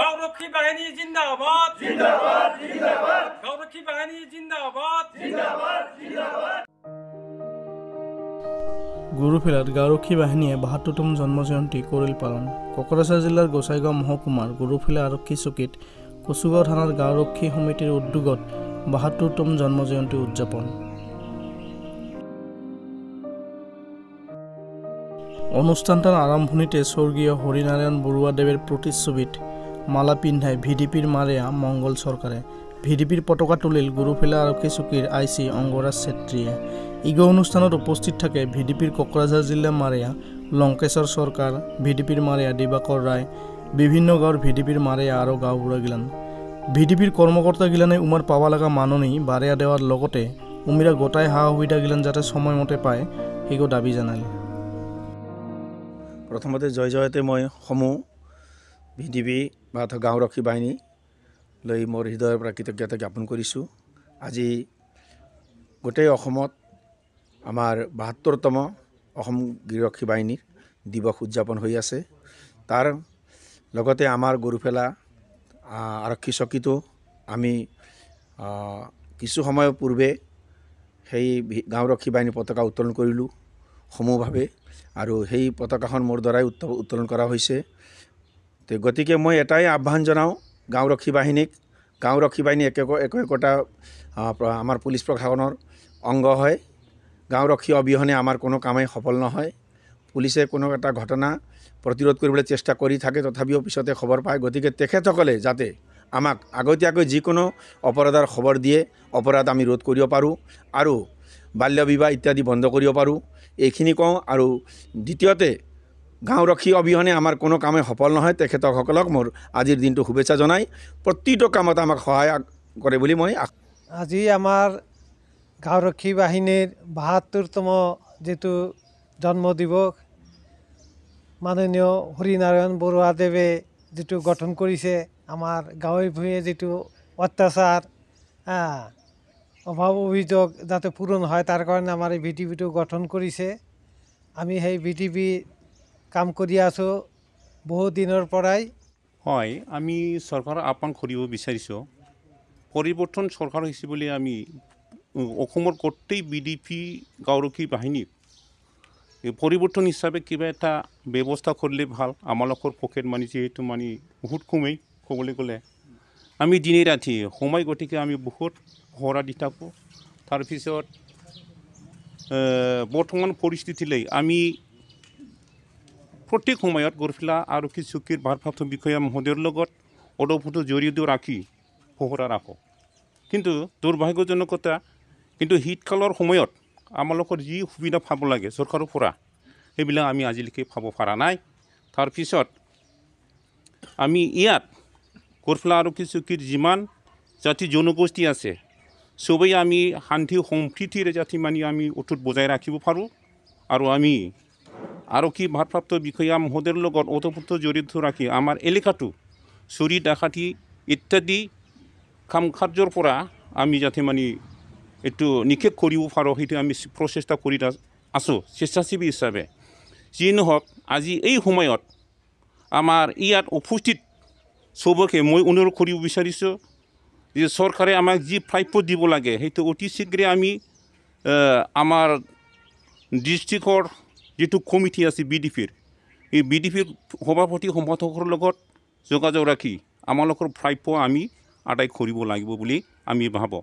গৌরক্ষী বাহিনী জিন্দাবাদ জিন্দাবাদ জিন্দাবাদ গৌরক্ষী বাহিনী জিন্দাবাদ জিন্দাবাদ জিন্দাবাদ গৰুফেলাত গাঁওৰক্ষী বাহিনীয়ে বাসত্তৰতম জন্মজয়ন্তী কৰিল পালন কোকৰাঝাৰ জিলাৰ গোসাইগাঁও মহকুমাৰ গৰুফিলা আৰক্ষী চকীত কচুগাঁও থানাৰ গাঁওৰক্ষী সমিতিৰ উদ্যোগত জন্ম জয়ন্তী উদযাপন অনুষ্ঠানটার আরম্ভণীতে স্বর্গীয় হরিনারায়ণ বৰুৱাদেৱৰ প্ৰতিচ্ছবিত মালা পিন্ধাই পিৰ মাৰিয়া মংগল চৰকাৰে পিৰ পতাকা তুলিল গুৰুফিলা আৰক্ষী চকীৰ আই চি অংগৰাজ ছেত্ৰীয়ে ইগ অনুষ্ঠানত উপস্থিত থাকে ভিডিপিৰ কোকৰাঝাৰ জিলাৰ মাৰিয়া লংকেশ্বৰ চৰকাৰ ভি ডি পিৰ মাৰিয়া দিবাকৰ ৰায় বিভিন্ন গাঁৱৰ পিৰ মাৰিয়া আৰু গাঁওবুঢ়াগিলান ভিডিপিৰ কৰ্মকৰ্তাগিলানে উমাৰ পাব লগা মাননি বাৰিয়া দেৱাৰ লগতে উমিৰা গোটাই সা সুবিধা গিলান যাতে সময়মতে পায় সেইকো দাবী জনালে প্ৰথমতে জয় জয়তে মই সমূহ ভি ডি পি বা গাঁওৰক্ষী বাহিনী লৈ মোৰ হৃদয়ৰ পৰা কৃতজ্ঞতা জ্ঞাপন কৰিছোঁ আজি গোটেই অসমত আমাৰ বাহাত্তৰতম অসম গৃহৰক্ষী বাহিনীৰ দিৱস উদযাপন হৈ আছে তাৰ লগতে আমাৰ গৰুফেলা আৰক্ষী চকীটো আমি কিছু সময় পূৰ্বে সেই গাঁওৰক্ষী বাহিনীৰ পতাকা উত্তোলন কৰিলোঁ সমূহভাৱে আৰু সেই পতাকাখন মোৰ দ্বাৰাই উত্ত উত্তোলন কৰা হৈছে গতিকে মই এটাই আহ্বান জনাওঁ গাঁওৰক্ষী বাহিনীক গাঁওৰক্ষী বাহিনী একে একো একোটা আমাৰ পুলিচ প্ৰশাসনৰ অংগ হয় গাঁওৰক্ষী অবিহনে আমাৰ কোনো কামেই সফল নহয় পুলিচে কোনো এটা ঘটনা প্ৰতিৰোধ কৰিবলৈ চেষ্টা কৰি থাকে তথাপিও পিছতে খবৰ পায় গতিকে তেখেতসকলে যাতে আমাক আগতীয়াকৈ যিকোনো অপৰাধৰ খবৰ দিয়ে অপৰাধ আমি ৰোধ কৰিব পাৰোঁ আৰু বাল্য বিবাহ ইত্যাদি বন্ধ কৰিব পাৰোঁ এইখিনি কওঁ আৰু দ্বিতীয়তে গাঁওৰক্ষী অবিহনে আমাৰ কোনো কামে সফল নহয় তেখেতসকলক মোৰ আজিৰ দিনটো শুভেচ্ছা জনাই প্ৰতিটো কামত আমাক সহায় কৰে বুলি মই আজি আমাৰ গাঁওৰক্ষী বাহিনীৰ বাহাত্তৰতম যিটো জন্ম দিৱস মাননীয় হৰিনাৰায়ণ বৰুৱাদেৱে যিটো গঠন কৰিছে আমাৰ গাঁৱে ভূঞে যিটো অত্যাচাৰ অভাৱ অভিযোগ যাতে পূৰণ হয় তাৰ কাৰণে আমাৰ এই ভি টি পিটো গঠন কৰিছে আমি সেই ভি টি পি কাম কৰি আছো বহুত দিনৰ পৰাই হয় আমি চৰকাৰৰ আহ্বান কৰিব বিচাৰিছোঁ পৰিৱৰ্তন চৰকাৰ হৈছে বুলি আমি অসমৰ গোটেই বি ডি পি গাঁওৰক্ষী বাহিনীক পৰিৱৰ্তন হিচাপে কিবা এটা ব্যৱস্থা কৰিলে ভাল আমালোকৰ পকেট মানি যিহেতু মানি বহুত কমেই ক'বলৈ গ'লে আমি দিনে ৰাতি সময় গতিকে আমি বহুত সৰা দি থাকোঁ তাৰপিছত বৰ্তমান পৰিস্থিতিলৈ আমি প্ৰত্যেক সময়ত গৰফিলা আৰক্ষী চকীৰ ভাৰপ্ৰাপ্ত বিষয়া মহোদয়ৰ লগত অদভুতো জৰিয়তে ৰাখি পোহৰা ৰাখোঁ কিন্তু দুৰ্ভাগ্যজনকতা কিন্তু শীতকালৰ সময়ত আমালোকৰ যি সুবিধা পাব লাগে চৰকাৰৰ পৰা সেইবিলাক আমি আজিলৈকে পাব পৰা নাই তাৰপিছত আমি ইয়াত গৰফিলা আৰক্ষী চকীৰ যিমান জাতি জনগোষ্ঠী আছে চবেই আমি শান্তি সম্প্ৰীতিৰে জাতি মানি আমি অটুট বজাই ৰাখিব পাৰোঁ আৰু আমি আৰক্ষী ভাৰপ্ৰাপ্ত বিষয়া মহোদয়ৰ লগত ওতঃপ্ৰোত জড়িত ৰাখি আমাৰ এলেকাটো চুৰি ডাকাতি ইত্যাদি কাম কাৰ্যৰ পৰা আমি যাতে মানে এইটো নিষেধ কৰিব পাৰোঁ সেইটো আমি প্ৰচেষ্টা কৰি আছোঁ স্বেচ্ছাসেৱী হিচাপে যি নহওক আজি এই সময়ত আমাৰ ইয়াত উপস্থিত চবকে মই অনুৰোধ কৰিব বিচাৰিছোঁ যে চৰকাৰে আমাক যি প্ৰাপ্য দিব লাগে সেইটো অতি শীঘ্ৰে আমি আমাৰ ডিষ্ট্ৰিক্টৰ যিটো কমিটি আছে বিডিপিৰ এই বিডিপিৰ সভাপতি সমৰ্থকৰ লগত যোগাযোগ ৰাখি আমালোকৰ প্ৰাপ্য আমি আদায় কৰিব লাগিব বুলি আমি ভাবোঁ